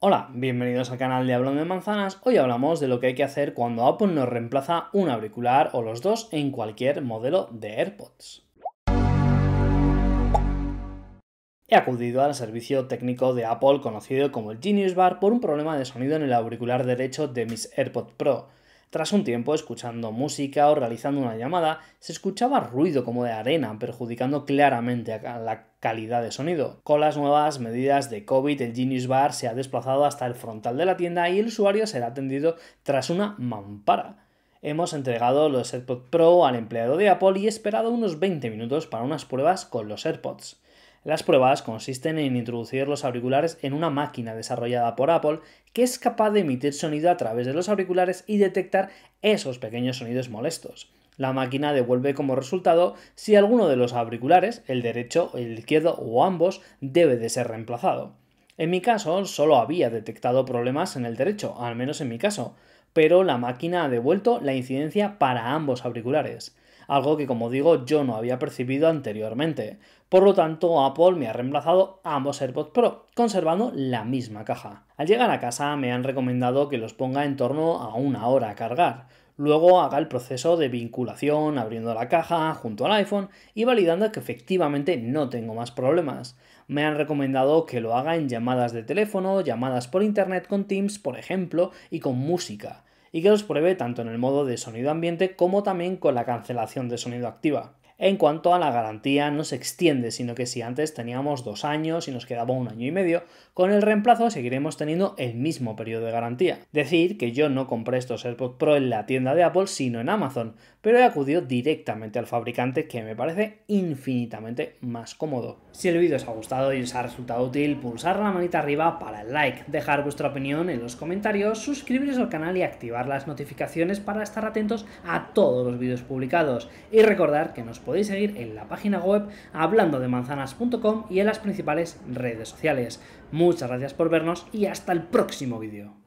Hola, bienvenidos al canal de Hablando de Manzanas. Hoy hablamos de lo que hay que hacer cuando Apple nos reemplaza un auricular o los dos en cualquier modelo de AirPods. He acudido al servicio técnico de Apple conocido como el Genius Bar por un problema de sonido en el auricular derecho de mis AirPods Pro. Tras un tiempo escuchando música o realizando una llamada, se escuchaba ruido como de arena, perjudicando claramente la calidad de sonido. Con las nuevas medidas de COVID, el Genius Bar se ha desplazado hasta el frontal de la tienda y el usuario será atendido tras una mampara. Hemos entregado los AirPods Pro al empleado de Apple y esperado unos 20 minutos para unas pruebas con los AirPods. Las pruebas consisten en introducir los auriculares en una máquina desarrollada por Apple que es capaz de emitir sonido a través de los auriculares y detectar esos pequeños sonidos molestos. La máquina devuelve como resultado si alguno de los auriculares, el derecho, el izquierdo o ambos, debe de ser reemplazado. En mi caso, solo había detectado problemas en el derecho, al menos en mi caso, pero la máquina ha devuelto la incidencia para ambos auriculares algo que como digo yo no había percibido anteriormente. Por lo tanto, Apple me ha reemplazado ambos AirPods Pro, conservando la misma caja. Al llegar a casa me han recomendado que los ponga en torno a una hora a cargar. Luego haga el proceso de vinculación abriendo la caja junto al iPhone y validando que efectivamente no tengo más problemas. Me han recomendado que lo haga en llamadas de teléfono, llamadas por internet con Teams, por ejemplo, y con música y que los pruebe tanto en el modo de sonido ambiente como también con la cancelación de sonido activa. En cuanto a la garantía, no se extiende, sino que si antes teníamos dos años y nos quedaba un año y medio, con el reemplazo seguiremos teniendo el mismo periodo de garantía. Decir que yo no compré estos AirPods Pro en la tienda de Apple, sino en Amazon, pero he acudido directamente al fabricante que me parece infinitamente más cómodo. Si el vídeo os ha gustado y os ha resultado útil, pulsar la manita arriba para el like, dejar vuestra opinión en los comentarios, suscribiros al canal y activar las notificaciones para estar atentos a todos los vídeos publicados. Y recordar que nos podéis seguir en la página web hablando de manzanas.com y en las principales redes sociales. Muchas gracias por vernos y hasta el próximo vídeo.